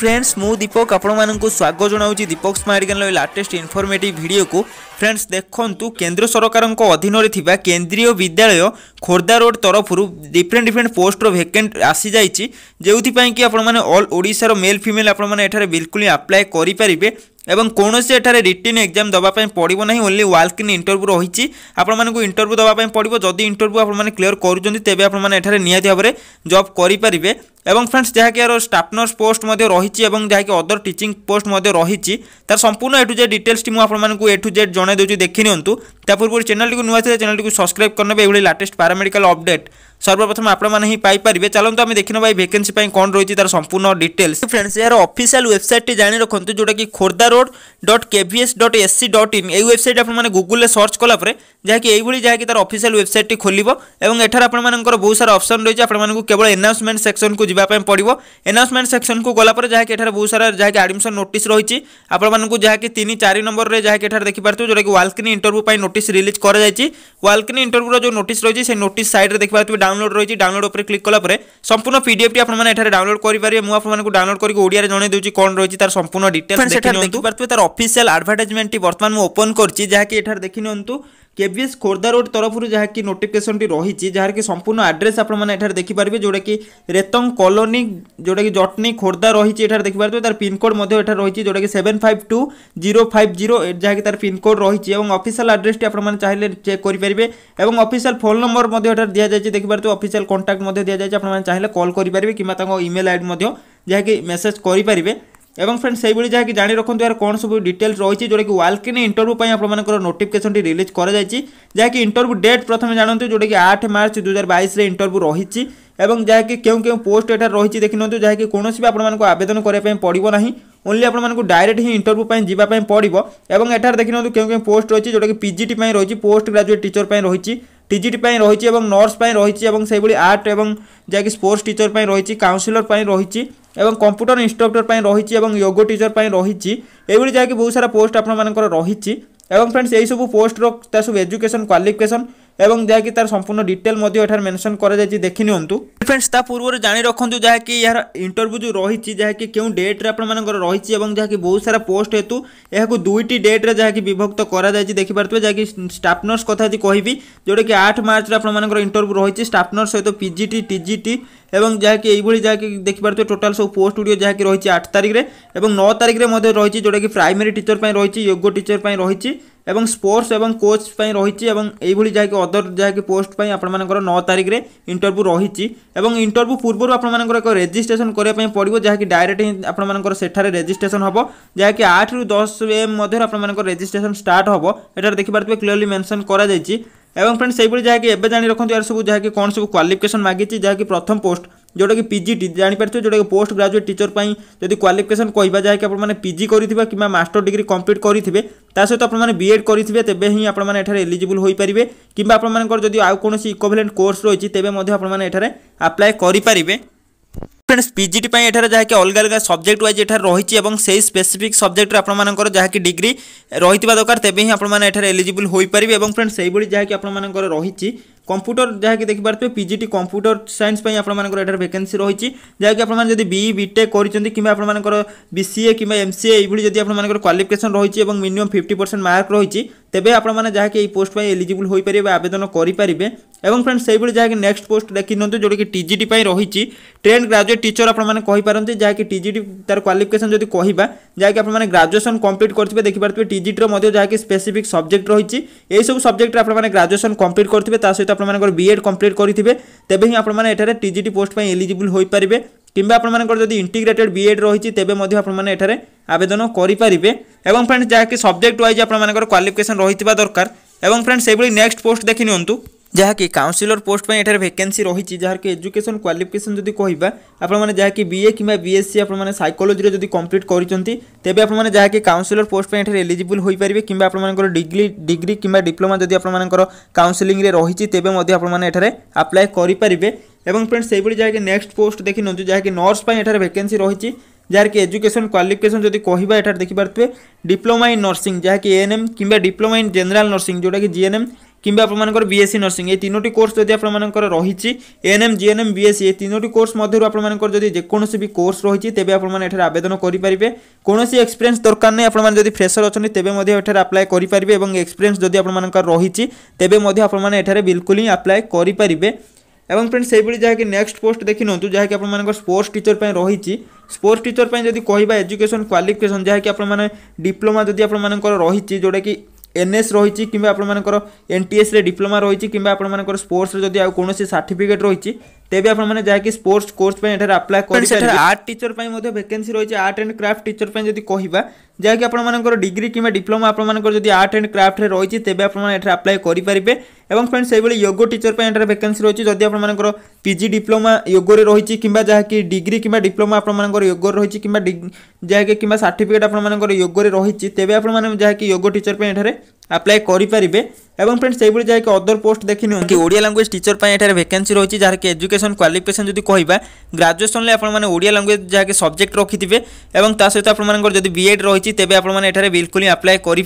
friends মু দীপক আপনার স্বাগত জনাওছি দীপক স্মাইডিকান লাটেস্ট ইনফরমেটিভ ভিডিওকু ফ্রেন্ডস দেখন্তু কেন্দ্র সরকার অধীনরে থিবা কেন্দ্রীয় বিদ্যালয় খোর্ধা রোড তরফর ডিফরেন্ট ডিফরেন্ট পোস্টর ভ্যাকেন্ট আসি যাইছি যেউথিপাই কি আপনার অল ওড়িশার মেল ফিমেল আপনার এখানে বিলকুল আপ্লাই করে এবং কৌশি এখানে রিটিন এক্সাম দেওয়া পড়ব না ওনলি ওয়ালকিন ইন্টরভ্যু রয়েছে আপনার ইন্টরভ্যু দেওয়া পড়ব যদি ইন্টরভ্যু আপনার ক্লিয়ার করছেন তবে আপনার এখানে নিহতি ভাবে জব করে এবং ফ্রেন্ডস যাকি আর স্টাফনর্স পোস্ট রয়েছে এবং যাকি অদর টিচিং পোস্ট রয়েছে তার সম্পূর্ণ এটু যে ডিটেলসটি মু আপনার এটু যে জনাই দেছি দেখি নিহত তা পূর্ব চ্যানেলটি নূয়া চ্যানেলটি সবসক্রাইব করে নেবে এইভাবে লাটেস্ট প্যারামেডিকাল অপডেট সর্বপ্রথমে আপনার হি পাইপারে চলুন আমি দেখি নেবা এই ভ্যাকেন্সি কম রয়েছে তার সম্পূর্ণ ডিটেলস ফ্রেন্ডস এর অফিসিয়াল ওয়েবসাইটটি জাঁয়ে রাখতু যেটা কি Khordha road dot KVS dot SC dot in এই ওয়েবসাইট আপনার গুগলে সর্চ কলাপরে যা কি এইভাবে যা কি তার অফিসিয়াল ওয়েবসাইটটি খোলব এবং এঠার আপনার বহু সারা অপসন রয়েছে আপনার কেবল এনাউন্সমেন্ট সেকশন কু যা পড়ব এনাউন্সমেন্ট সেকশন কু গলাপরে যা কি এঠার বহু সারা যা কি আডমিশন নোটিস রয়েছে আপনার যা কি তিন চারি নম্বরের যা কি এঠার দেখিপার যেটা কি ওয়ালকিনি ইন্টরভ্যু নোটিস রিলিজ করা যাই ওয়ালকিনি ইন্টরভ্যুর যে নোটিস রয়েছে সেই নোটিস সাইডে দেখিপার ডাউন ডাউনলোড রয়েছে ডাউনলোড উপরে ক্লিক কলা পরে সম্পূর্ণ পিডিএফটি আপনার এখানে ডাউনলোড করে মু আপনার ডাউনলোড করি ওড়িয়ার জনাই দেছি কোণ রয়েছে তার সম্পূর্ণ ডিটেলস দেখি নিতে তার অফিসিয়াল আডভার্টাইজমেন্টটি বর্তমান মু ওপন করছি যা কি এখানে দেখি নিতু কেভিএস খୋର୍ଦ୍ଧା ରୋଡ୍ ତରଫରୁ ଯାହାକି ନୋଟିଫିକେସନଟି ରହିଛି ଯାହାକି ସମ୍ପୂର୍ଣ୍ଣ ଆଡ୍ରେସ୍ ଆପଣମାନେ ଏଠାରେ ଦେଖିପାରିବେ ଯେଉଁଟାକି ରେତଙ୍ଗ କଲୋନୀ ଯେଉଁଟାକି ଜଟନୀ ଖୋର୍ଦ୍ଧା ରହିଛି ଏଠାରେ ଦେଖିପାରୁଥିବେ ତାର ପିନ୍କୋଡ଼୍ ମଧ୍ୟ ଏଠାରେ ରହିଛି ଯେଉଁଟାକି seven five two zero five zero ଯାହାକି ତାର ପିନ୍କୋଡ଼୍ ରହିଛି ଏବଂ ଅଫିସିଆଲ୍ ଆଡ୍ରେସ୍ଟି ଆପଣମାନେ ଚାହିଁଲେ ଚେକ୍ କରିପାରିବେ ଏବଂ ଅଫିସିଆଲ୍ ଫୋନ୍ ନମ୍ବର ମଧ୍ୟ ଏଠାରେ ଦିଆଯାଇଛି ଦେଖିପାରୁଥିବେ ଅଫିସିଆଲ୍ କଣ୍ଟାକ୍ଟ ମଧ୍ୟ ଦିଆଯାଇଛି ଆପଣମାନେ ଚାହିଁଲେ କଲ୍ କରିପାରିବେ କିମ୍ବା ତାଙ୍କ ଇମେଲ୍ ଆଇଡ଼ି ମଧ୍ୟ ଯାହାକି ମେସେଜ୍ କରିପାରିବେ এবং फ्रेंड्स এইবিলে যা কি জানি রাখন্ত আর কোনসব ডিটেইলস রইছে যে কি ওয়াকিন ইন্টারভিউ পাই আপন মানক নোটিফিকেশনটি রিলিজ করা যায়ছি যা কি ইন্টারভিউ ডেট প্রথম জানন্ত যে কি 8 মার্চ 2022 রে ইন্টারভিউ রহিছি এবং যা কি কও কও পোস্ট এটার রহিছি দেখিনন্ত যা কি কোনসি আপন মানক আবেদন করে পাই পড়িবো নাহি ওনলি আপন মানক ডাইরেক্টই ইন্টারভিউ পাই জিবা পাই পড়িবো এবং এটার দেখিনন্ত কও কও পোস্ট রহিছি যে কি পিজিটি পাই রহিছি পোস্ট গ্রাজুয়েট টিচার পাই রহিছি টিজিটি রয়েছে এবং নর্স রয়েছে এবং সেইভাবে আর্ট এবং যা কি স্পোর্টস টিচর রয়েছে কাউন্সিলর রয়েছে এবং কম্পুটর ইনস্ট্রক্টর রয়েছে এবং যোগ টিচর রয়েছে এইভাবে যা কি বহু সারা পোস্ট আপনার রয়েছে এবং ফ্রেন্ডস এইসব পোস্টর তা সব এজুকেশন কোয়ালিফিকেশন এবং দেখিকার সম্পূর্ণ ডিটেল মদ্য এটার মেনশন করা যায় দেখি নন্ত फ्रेंड्स তা পূর্বর জানি রাখন্তু যাহकी ইয়ার ইন্টারভিউ জ রহিছি যাহकी কিয় ডেট রে আপন মানকর রহিছি এবং যাহकी বহুত সারা পোস্ট হেতু ইহাকু দুইটি ডেট রে যাহकी বিভক্ত করা যায় দেখি পারতো যাহकी স্টাফনర్స్ কথা দি কইবি জোড়কে 8 মার্চ আপন মানকর ইন্টারভিউ রহিছি স্টাফনర్స్ হয়তো পিজিটি টিজিটি এবং যাহकी এই বলি যায় দেখি পারতো টোটাল সব পোস্ট ওডিও যাহकी রহিছি 8 তারিখ রে এবং 9 তারিখ রে মধ্যে রহিছি জোড়কে প্রাইমারি টিচার পই রহিছি যোগ্য টিচার পই রহিছি এবং ସ୍ପୋର୍ଟସ୍ ଏବଂ କୋଚ୍ ପାଇଁ ରହିଛି ଏବଂ ଏଇଭଳି ଯାହାକି ଅଦର ଯାହାକି ପୋଷ୍ଟ ପାଇଁ ଆପଣମାନଙ୍କର ନଅ ତାରିଖରେ ଇଣ୍ଟରଭ୍ୟୁ ରହିଛି ଏବଂ ଇଣ୍ଟରଭ୍ୟୁ ପୂର୍ବରୁ ଆପଣମାନଙ୍କର ଏକ ରେଜିଷ୍ଟ୍ରେସନ କରିବା ପାଇଁ ପଡ଼ିବ ଯାହାକି ଡାଇରେକ୍ଟ ହିଁ ଆପଣମାନଙ୍କର ସେଠାରେ ରେଜିଷ୍ଟ୍ରେସନ ହେବ ଯାହାକି ଆଠରୁ ଦଶ ଏମ୍ ମଧ୍ୟରେ ଆପଣମାନଙ୍କର ରେଜିଷ୍ଟ୍ରେସନ ଷ୍ଟାର୍ଟ ହେବ ଏଠାରେ ଦେଖିପାରୁଥିବେ କ୍ଲିଅରଲି ମେନସନ୍ କରାଯାଇଛି ଏବଂ ଫ୍ରେଣ୍ଡ ସେହିଭଳି ଯାହାକି ଏବେ ଜାଣି ରଖନ୍ତୁ ଏହାର ସବୁ ଯାହାକି କ'ଣ ସବୁ କ୍ୱାଲିଫିକେସନ୍ ମାଗିଛି ଯାହାକି ପ୍ରଥମ ପୋଷ୍ଟ ଯେଉଁଟାକି ପିଜିଟି ଜାଣିପାରୁଥିବେ ଯେଉଁଟାକି ପୋଷ୍ଟ ଗ୍ରାଜୁଏଟ୍ ଟିଚର ପାଇଁ ଯଦି କ୍ୱାଲିଫିକେସନ୍ କହିବା ଯାହାକି ଆପଣମାନେ ପିଜି କରିଥିବା କିମ୍ବା ମାଷ୍ଟର ଡିଗ୍ରୀ କମ୍ପ୍ଲିଟ୍ କରିଥିବେ ତା ସହିତ ଆପଣମାନେ ବିଏଡ଼୍ କରିଥିବେ ତେବେ ହିଁ ଆପଣମାନେ ଏଠାରେ ଏଲିଜିବୁଲ୍ ହୋଇପାରିବେ କିମ୍ବା ଆପଣମାନଙ୍କର ଯଦି ଆଉ କୌଣସି ଇକୋଭଲେଣ୍ଟ କୋର୍ସ ରହିଛି ତେବେ ମଧ୍ୟ ଆପଣମାନେ ଏଠାରେ ଆପ୍ଲାଏ କରିପାରିବେ ফ্রেন্ডস পিজিটি পাই এঠার যা অলগা অলগা সবজেক্ট ওয়াইজ এঠার রয়েছে এবং সেই স্পেসিফিক সবজেক্টরে আপনার যা ডিগ্রি রয়েছে দরকার তেমনি আপনার এঠার এলিজিবল হয়ে পারে এবং ফ্রেন্ডস সেইভাবে যা আপনার রয়েছে কম্পুটর যাকে দেখিপারে পিজিটি কম্পুটর সাইন্স আপনার এটার ভ্যাকেন্সি রয়েছে যাকে আপনার যদি বি বিটেক করছেন কিংবা আপনার বিসিএ কিংবা এমসিএ এইভাবে যদি আপনার কোয়ালিফিকেসন রয়েছে এবং মিনিমম ফিফটি পরসেন্ট মার্ক রয়েছে তেবে আপনার যাকে এই পোস্ট এলিজিবল হয়ে পারে আবেদন করে এবং ফ্রেন্ড সেইভাবে যাকে নেক্সট পোস্ট দেখি নিউ যেটা কি টিজিটি রয়েছে ট্রেন গ্রাজুয়েট টিচর আপনার কইপারতে যাকে টিজিটি তার কোয়ালিফিকেসন যদি কহবা যাকে আপনার গ্রাজুয়েসন কমপ্লিট করতে দেখিপারে টিজিটির মধ্যে যাকে স্পেসিফিক সবজেক্ট রয়েছে এইসব সবজেক্টরে আপনার গ্রাজুয়েসন কমপ্লিট করতে তা সহ ଆପଣମାନଙ୍କର ବିଏଡ଼୍ କମ୍ପ୍ଲିଟ୍ କରିଥିବେ ତେବେ ହିଁ ଆପଣମାନେ ଏଠାରେ ଟିଜିଟି ପୋଷ୍ଟ ପାଇଁ ଏଲିଜିବୁଲ୍ ହୋଇପାରିବେ কিংবা আপনার যদি ইন্টিগ্রেটেড বিএড রয়েছে তেবে আপনার এখানে আবেদন করে পারে এবং ফ্রেন্ডস যাকে সবজেক্ট ওয়াইজ আপনার কোয়ালিফিকেসন রয়েছে দরকার এবং ফ্রেন্ডস সেইভাবে নেক্সট পোস্ট দেখে নিউ ଯାହାକି କାଉନସିଲର ପୋଷ୍ଟ ପାଇଁ ଏଠାରେ ଭେକେନ୍ସି ରହିଛି ଯାହାର ଏଜୁକେସନ୍ କ୍ୱାଲିଫିକେସନ୍ ଯଦି କହିବା ଆପଣମାନେ ଯାହାକି ବିଏ କିମ୍ବା ବିଏସ୍ସି ଆପଣମାନେ ସାଇକୋଲୋଜିରେ ଯଦି କମ୍ପ୍ଲିଟ୍ କରିଛନ୍ତି ତେବେ ଆପଣମାନେ ଯାହାକି କାଉନସିଲର ପୋଷ୍ଟ ପାଇଁ ଏଠାରେ ଏଲିଜିବୁଲ୍ ହୋଇପାରିବେ କିମ୍ବା ଆପଣମାନଙ୍କର ଡିଗ୍ରୀ ଡିଗ୍ରୀ କିମ୍ବା ଡିପ୍ଲୋମା ଯଦି ଆପଣମାନଙ୍କର କାଉନସିଲିଂରେ ରହିଛି ତେବେ ମଧ୍ୟ ଆପଣମାନେ ଏଠାରେ ଆପ୍ଲାଏ କରିପାରିବେ ଏବଂ ଫ୍ରେଣ୍ଡସ୍ ସେହିଭଳି ଯାହାକି ନେକ୍ସଟ ପୋଷ୍ଟ ଦେଖିନିଅନ୍ତୁ ଯାହାକି ନର୍ସ ପାଇଁ ଏଠାରେ ଭେକେନ୍ସି ରହିଛି ଯାହାକି ଏଜୁକେସନ୍ କ୍ୱାଲିଫିକେସନ୍ ଯଦି କହିବା ଏଠାରେ ଦେଖିପାରୁଥିବେ ଡିପ୍ଲୋମା ଇନ୍ ନର୍ସିଂ ଯାହାକି ଏଏନ୍ଏମ୍ କିମ୍ବା ଡିପ୍ଲୋମା ଇନ୍ ଜେନେରାଲ୍ ନର୍ସିଂ ଯେଉଁଟାକି ଜିଏନ୍ଏମ୍ কিংবা আপনার বিএসসি নর্সিং এই তিনোটি কোর্স যদি আপনার রয়েছে এএনএম জিএনএম বিএসসি এই তিনোটি কোর্স মধ্যে আপনার যদি যেকোন বি কোর্স রয়েছে তেবে আপনার এখানে আবেদন করে পারে কোণী এক্সপিরিয়েন্স দরকার নেই আপনার যদি ফ্রেসর অনেক তেবে এখানে আপ্লাই করে পারে এবং এক্সপিরিয়েন্স যদি আপনার রয়েছে তেবে আপনার এখানে বিলকুল হি আপ্লাই করে পারে এবং ফ্রেন্ড সেইভাবে যা নেক্সট পোস্ট দেখি নিউ যা আপনার স্পোর্টস টিচর রয়েছে স্পোর্টস টিচর যদি কহা এজুকেশন কোয়ালিফিকেসন যা আপনার ডিপ্লোমা যদি আপনার রয়েছে যেটা কি এনএস রয়েছে কিংবা আপনার এনটিএসরে ডিপ্লোমা রয়েছে কিংবা আপনার স্পোর্টসরে যদি আউ কোণী সার্টিফিকেট রয়েছে ତେବେ ଆପଣମାନେ ଯାହାକି ସ୍ପୋର୍ଟସ୍ କୋର୍ସ ପାଇଁ ଏଠାରେ ଆପ୍ଲାଏ କରିପାରିବେ ଆର୍ଟ ଟିଚର ପାଇଁ ମଧ୍ୟ ଭେକେନ୍ସି ରହିଛି ଆର୍ଟ ଆଣ୍ଡ କ୍ରାଫ୍ଟ ଟିଚର ପାଇଁ ଯଦି କହିବା ଯାହାକି ଆପଣମାନଙ୍କର ଡିଗ୍ରୀ କିମ୍ବା ଡିପ୍ଲୋମା ଆପଣମାନଙ୍କର ଯଦି ଆର୍ଟ ଆଣ୍ଡ କ୍ରାଫ୍ଟରେ ରହିଛି ତେବେ ଆପଣମାନେ ଏଠାରେ ଆପ୍ଲାଏ କରିପାରିବେ ଏବଂ ଫ୍ରେଣ୍ଡ ସେହିଭଳି ଯୋଗ ଟିଚର ପାଇଁ ଏଠାରେ ଭେକେନ୍ସି ରହିଛି ଯଦି ଆପଣମାନଙ୍କର ପିଜି ଡିପ୍ଲୋମା ଯୋଗରେ ରହିଛି କିମ୍ବା ଯାହାକି ଡିଗ୍ରୀ କିମ୍ବା ଡିପ୍ଲୋମା ଆପଣମାନଙ୍କର ଯୋଗରେ ରହିଛି କିମ୍ବା ଯାହାକି କିମ୍ବା ସାର୍ଟିଫିକେଟ୍ ଆପଣମାନଙ୍କର ଯୋଗରେ ରହିଛି ତେବେ ଆପଣମାନେ ଯାହାକି ଯୋଗ ଟିଚର ପାଇଁ ଏଠାରେ আপ্লাই করে এবং ফ্রেন্ডস সেইভাবে যাই অদর পোস্ট দেখি নিও কি ওড়িয়া ল্যাঙ্গুয়েজ টিচর পাই এখানে ভ্যাকেন্সি রয়েছে যার কি এজুকেশন কোয়ালিফিকেশন যদি কহবা গ্রাজুয়েসনলে আপনার ওড়িয়া ল্যাঙ্গুয়েজ যা সবজেক্ট রখিথিবে এবং তা সহ আপনার যদি বিএড রয়েছে তেবে আপনার এখানে বিলকুল আপ্লাই করে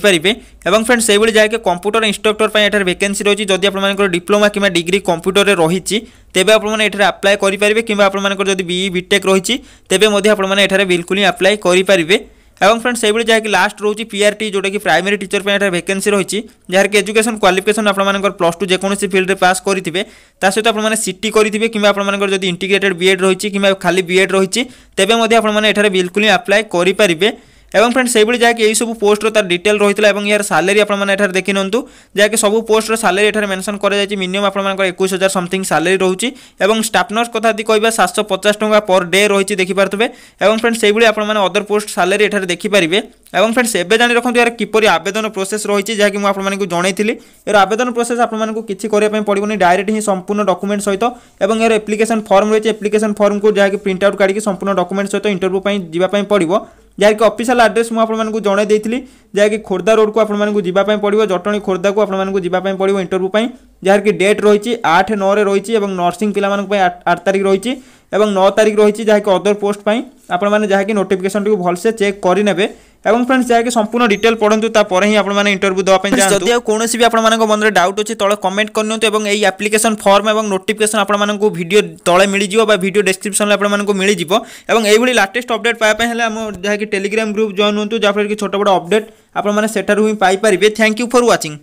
এবং ফ্রেন্ডস সেইভাবে যাই কম্পুটর ইনস্ট্রক্টর পাই এখানে ভ্যাকেন্সি রয়েছে যদি আপনার ডিপ্লোমা কিংবা ডিগ্রি কম্পুটরের রয়েছে তেবে আপনার এখানে আপ্লাই করে কিংবা আপনার যদি বিই বিটেক রয়েছে তেবে আপনার এখানে বিলকুল আপ্লাই করে এবং ফ্রেন্ডস সেইভাবে যা কি লাস্ট রয়েছে পিআরটি যেটা কি প্রাইমেরি টিচর পাই এটার ভ্যাকেন্সি রয়েছে যার কি এজুকেশন কোয়ালিফিকেসন আপনার প্লস টু যেকোন ফিল্ডে পাস করে তা সহ আপনার সিটি করে কিংবা আপনার যদি ইন্টিগ্রেটেড বিএড রয়েছে কিংবা খালি বিএড রয়েছে তেমনি আপনার এখানে বিলকুল আপ্লাই করে এবং ফ্রেন্ডস সেইভাবে যাকে সব পোস্টর তার ডিটেল রয়েছিল এবং ইয়ার সালারি আপনার এখানে দেখি নিউ যাকে সব পোস্টর সালারি এখানে মেনশন করা যাই মিনিমম আপনার একুশ হাজার সমথিং সালারি রয়েছে এবং স্টাফ নর্স কথা যদি কহা সাতশো পচাশ টাকা পর ডে রয়েছে দেখিপারে এবং ফ্রেন্ডস সেইভাবে আপনার অদর পোস্ট সালারি এখানে দেখিপারে এবং ফ্রেন্ডস এবে জাঁ রাখুন এর কিপর আবেদন প্রোসেস রয়েছে যা কি আপনার জনাইলি এর আবেদন প্রোসেস আপনার কিছু করা পড়বনি ডাইরেক্ট হি সম্পূর্ণ ডকুমেন্ট সহ এবং এর এপ্লিকেশন ফর্ম রয়েছে এপ্লিকেশন ফর্মকে যা প্রিন্ট আউট কাড়ি সম্পূর্ণ ডকুমেন্ট সহ ইন্টরভিউ যাওয়া পড়ব ଯାହାକି ଅଫିସିଆଲ ଆଡ୍ରେସ୍ ମୁଁ ଆପଣମାନଙ୍କୁ ଜଣାଇ ଦେଇଥିଲି ଯାହାକି ଖୋର୍ଦ୍ଧା ରୋଡ଼କୁ ଆପଣମାନଙ୍କୁ ଯିବା ପାଇଁ ପଡ଼ିବ ଜଟଣୀ ଖୋର୍ଦ୍ଧାକୁ ଆପଣମାନଙ୍କୁ ଯିବା ପାଇଁ ପଡ଼ିବ ଇଣ୍ଟରଭ୍ୟୁ ପାଇଁ ଯାହାକି ଡେଟ୍ ରହିଛି ଆଠ ନଅରେ ରହିଛି ଏବଂ ନର୍ସିଂ ପିଲାମାନଙ୍କ ପାଇଁ ଆଠ ତାରିଖ ରହିଛି ଏବଂ ନଅ ତାରିଖ ରହିଛି ଯାହାକି ଅଦର ପୋଷ୍ଟ ପାଇଁ ଆପଣମାନେ ଯାହାକି ନୋଟିଫିକେସନଟିକୁ ଭଲସେ ଚେକ୍ କରିନେବେ এবং ফ্রেন্ডস যাকে সম্পূর্ণ ডিটেল পড়ন্তু তারপরে হি আপনার ইন্টরভিউ দেওয়া যাতে যদি কোণী বি আপনার মনে ডাউট অছে তলে কমেন্ট করে নিতে এবং এই আপ্লিকেসন ফর্ম এবং নোটিফিকেসন আপনার ভিডিও তলে মিলিযোগ বা ভিডিও ডেসক্রিপশন আপনার মিলিযোগ এবং এইভাবে লাটেস্ট অপডেট পাওয়া হলে আমার যা টেলিগ্রাম গ্রুপ জয়েন হুম যাফলে ছোট বড় অপডেট আপনার সেঠার হি পাইপারে থ্যাংক ইউ ফর ওয়াচিং